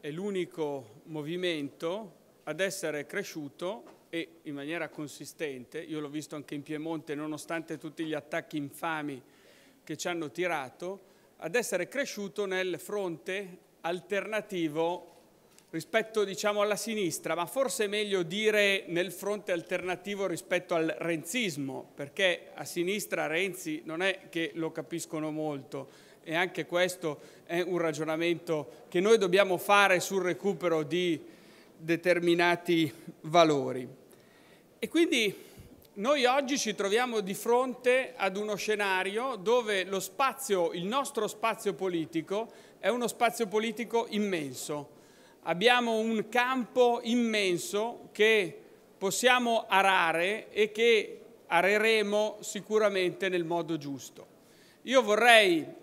è l'unico movimento ad essere cresciuto e in maniera consistente, io l'ho visto anche in Piemonte nonostante tutti gli attacchi infami che ci hanno tirato, ad essere cresciuto nel fronte alternativo rispetto diciamo, alla sinistra, ma forse è meglio dire nel fronte alternativo rispetto al renzismo, perché a sinistra Renzi non è che lo capiscono molto, e anche questo è un ragionamento che noi dobbiamo fare sul recupero di determinati valori. E quindi noi oggi ci troviamo di fronte ad uno scenario dove lo spazio, il nostro spazio politico è uno spazio politico immenso. Abbiamo un campo immenso che possiamo arare e che areremo sicuramente nel modo giusto. Io vorrei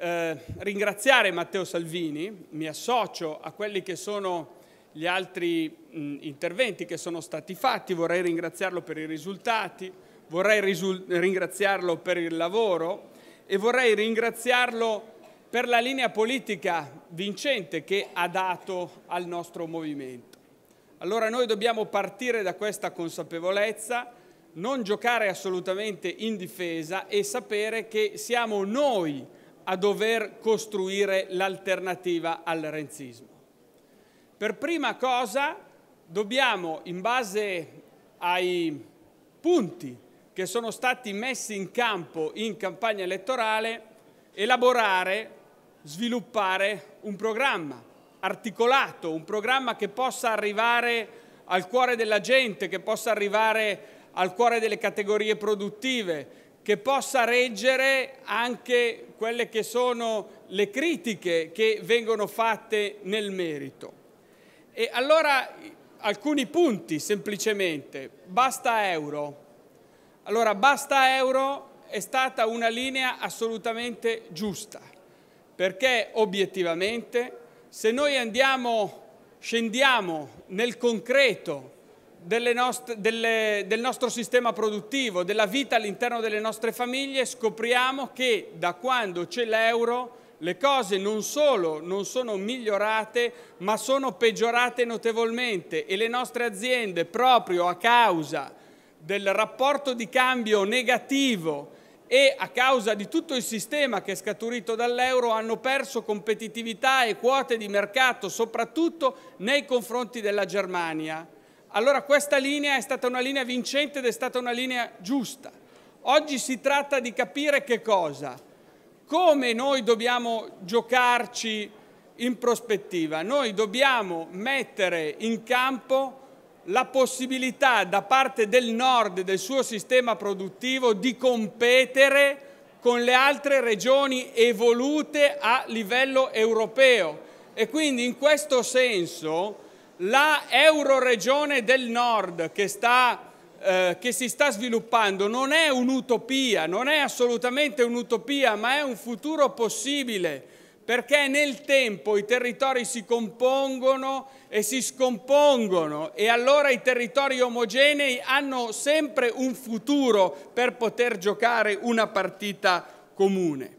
eh, ringraziare Matteo Salvini, mi associo a quelli che sono gli altri mh, interventi che sono stati fatti, vorrei ringraziarlo per i risultati, vorrei risul ringraziarlo per il lavoro e vorrei ringraziarlo per la linea politica vincente che ha dato al nostro movimento. Allora noi dobbiamo partire da questa consapevolezza, non giocare assolutamente in difesa e sapere che siamo noi a dover costruire l'alternativa al renzismo. Per prima cosa dobbiamo, in base ai punti che sono stati messi in campo in campagna elettorale, elaborare, sviluppare un programma articolato, un programma che possa arrivare al cuore della gente, che possa arrivare al cuore delle categorie produttive, che possa reggere anche quelle che sono le critiche che vengono fatte nel merito. E allora alcuni punti semplicemente, basta euro. Allora basta euro è stata una linea assolutamente giusta, perché obiettivamente se noi andiamo, scendiamo nel concreto nostre, delle, del nostro sistema produttivo, della vita all'interno delle nostre famiglie, scopriamo che da quando c'è l'euro le cose non solo non sono migliorate, ma sono peggiorate notevolmente e le nostre aziende, proprio a causa del rapporto di cambio negativo e a causa di tutto il sistema che è scaturito dall'euro, hanno perso competitività e quote di mercato, soprattutto nei confronti della Germania. Allora questa linea è stata una linea vincente ed è stata una linea giusta. Oggi si tratta di capire che cosa, come noi dobbiamo giocarci in prospettiva. Noi dobbiamo mettere in campo la possibilità da parte del nord del suo sistema produttivo di competere con le altre regioni evolute a livello europeo e quindi in questo senso la euroregione del nord che, sta, eh, che si sta sviluppando non è un'utopia, non è assolutamente un'utopia, ma è un futuro possibile, perché nel tempo i territori si compongono e si scompongono e allora i territori omogenei hanno sempre un futuro per poter giocare una partita comune.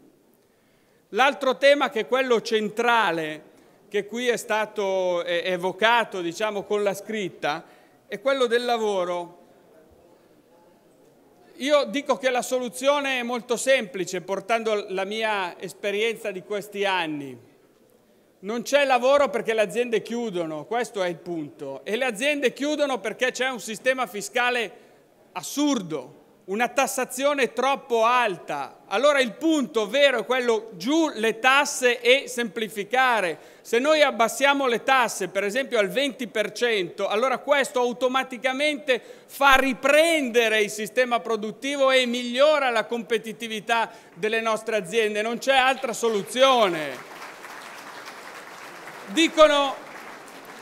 L'altro tema che è quello centrale che qui è stato evocato diciamo, con la scritta è quello del lavoro. Io dico che la soluzione è molto semplice, portando la mia esperienza di questi anni. Non c'è lavoro perché le aziende chiudono, questo è il punto. E le aziende chiudono perché c'è un sistema fiscale assurdo, una tassazione troppo alta. Allora il punto vero è quello giù le tasse e semplificare. Se noi abbassiamo le tasse per esempio al 20%, allora questo automaticamente fa riprendere il sistema produttivo e migliora la competitività delle nostre aziende. Non c'è altra soluzione. Dicono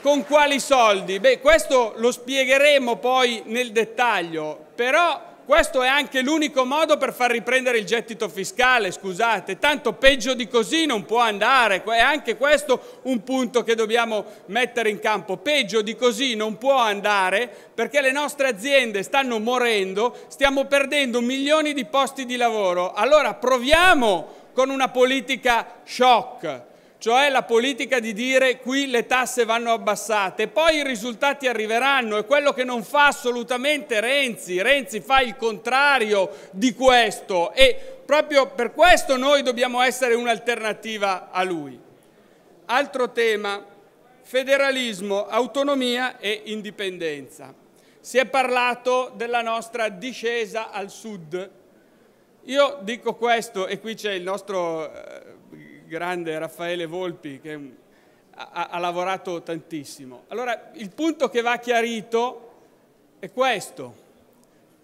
con quali soldi? Beh, questo lo spiegheremo poi nel dettaglio, però questo è anche l'unico modo per far riprendere il gettito fiscale, scusate, tanto peggio di così non può andare, è anche questo un punto che dobbiamo mettere in campo, peggio di così non può andare perché le nostre aziende stanno morendo, stiamo perdendo milioni di posti di lavoro, allora proviamo con una politica shock, cioè la politica di dire qui le tasse vanno abbassate, poi i risultati arriveranno, è quello che non fa assolutamente Renzi, Renzi fa il contrario di questo e proprio per questo noi dobbiamo essere un'alternativa a lui. Altro tema, federalismo, autonomia e indipendenza. Si è parlato della nostra discesa al sud. Io dico questo e qui c'è il nostro eh, grande Raffaele Volpi che ha, ha lavorato tantissimo. Allora il punto che va chiarito è questo.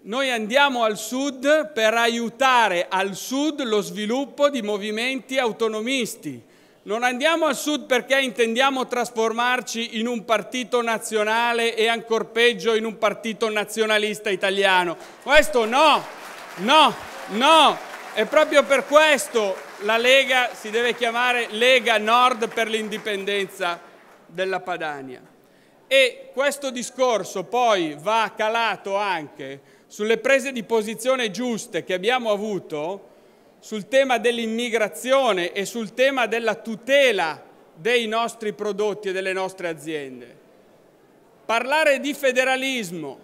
Noi andiamo al sud per aiutare al sud lo sviluppo di movimenti autonomisti. Non andiamo al sud perché intendiamo trasformarci in un partito nazionale e ancor peggio in un partito nazionalista italiano. Questo no, no, no. È proprio per questo la Lega si deve chiamare Lega Nord per l'indipendenza della Padania. E questo discorso poi va calato anche sulle prese di posizione giuste che abbiamo avuto sul tema dell'immigrazione e sul tema della tutela dei nostri prodotti e delle nostre aziende. Parlare di federalismo,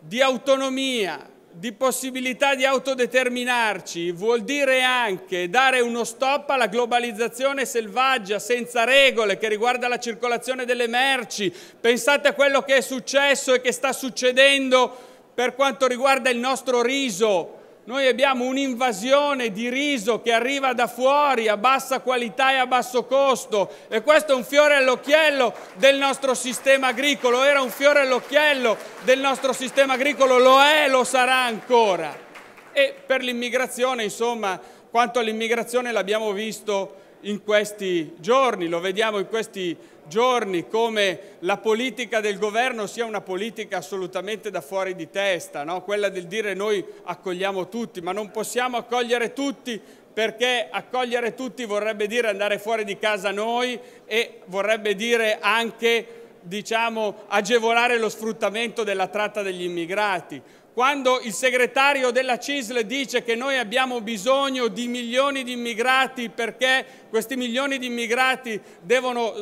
di autonomia, di possibilità di autodeterminarci vuol dire anche dare uno stop alla globalizzazione selvaggia, senza regole, che riguarda la circolazione delle merci. Pensate a quello che è successo e che sta succedendo per quanto riguarda il nostro riso, noi abbiamo un'invasione di riso che arriva da fuori a bassa qualità e a basso costo e questo è un fiore all'occhiello del nostro sistema agricolo, era un fiore all'occhiello del nostro sistema agricolo, lo è e lo sarà ancora. E per l'immigrazione, insomma, quanto all'immigrazione l'abbiamo visto in questi giorni, lo vediamo in questi giorni come la politica del governo sia una politica assolutamente da fuori di testa, no? quella del dire noi accogliamo tutti, ma non possiamo accogliere tutti perché accogliere tutti vorrebbe dire andare fuori di casa noi e vorrebbe dire anche diciamo, agevolare lo sfruttamento della tratta degli immigrati, quando il segretario della CISL dice che noi abbiamo bisogno di milioni di immigrati perché questi milioni di immigrati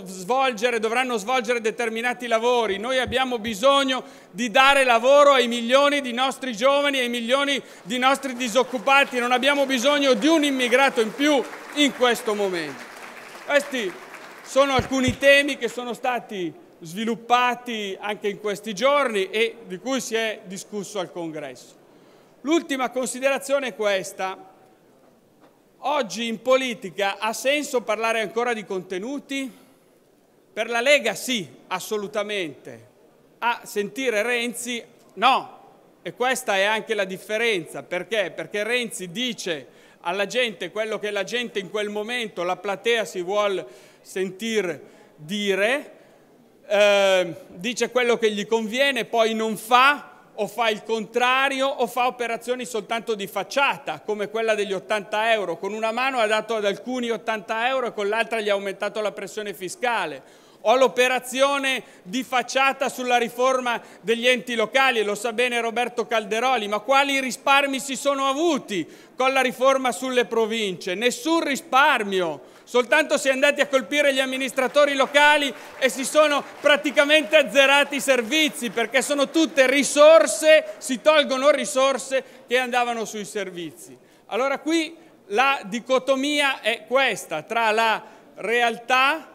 svolgere, dovranno svolgere determinati lavori, noi abbiamo bisogno di dare lavoro ai milioni di nostri giovani, ai milioni di nostri disoccupati, non abbiamo bisogno di un immigrato in più in questo momento. Questi sono alcuni temi che sono stati sviluppati anche in questi giorni e di cui si è discusso al Congresso. L'ultima considerazione è questa. Oggi in politica ha senso parlare ancora di contenuti? Per la Lega sì, assolutamente. A sentire Renzi no. E questa è anche la differenza. Perché? Perché Renzi dice alla gente quello che la gente in quel momento, la platea si vuole sentire dire eh, dice quello che gli conviene, poi non fa o fa il contrario o fa operazioni soltanto di facciata, come quella degli 80 euro. Con una mano ha dato ad alcuni 80 euro e con l'altra gli ha aumentato la pressione fiscale o l'operazione di facciata sulla riforma degli enti locali, lo sa bene Roberto Calderoli, ma quali risparmi si sono avuti con la riforma sulle province? Nessun risparmio, soltanto si è andati a colpire gli amministratori locali e si sono praticamente azzerati i servizi perché sono tutte risorse, si tolgono risorse che andavano sui servizi. Allora qui la dicotomia è questa tra la realtà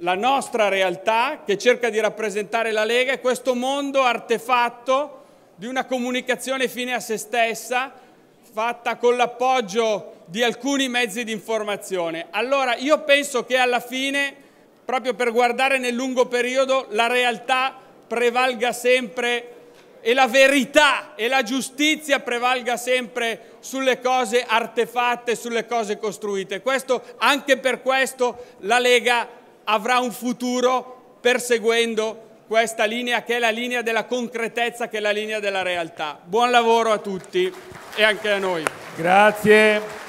la nostra realtà che cerca di rappresentare la Lega è questo mondo artefatto di una comunicazione fine a se stessa fatta con l'appoggio di alcuni mezzi di informazione. Allora io penso che alla fine, proprio per guardare nel lungo periodo, la realtà prevalga sempre e la verità e la giustizia prevalga sempre sulle cose artefatte, sulle cose costruite. Questo, anche per questo la Lega avrà un futuro perseguendo questa linea che è la linea della concretezza, che è la linea della realtà. Buon lavoro a tutti e anche a noi. Grazie.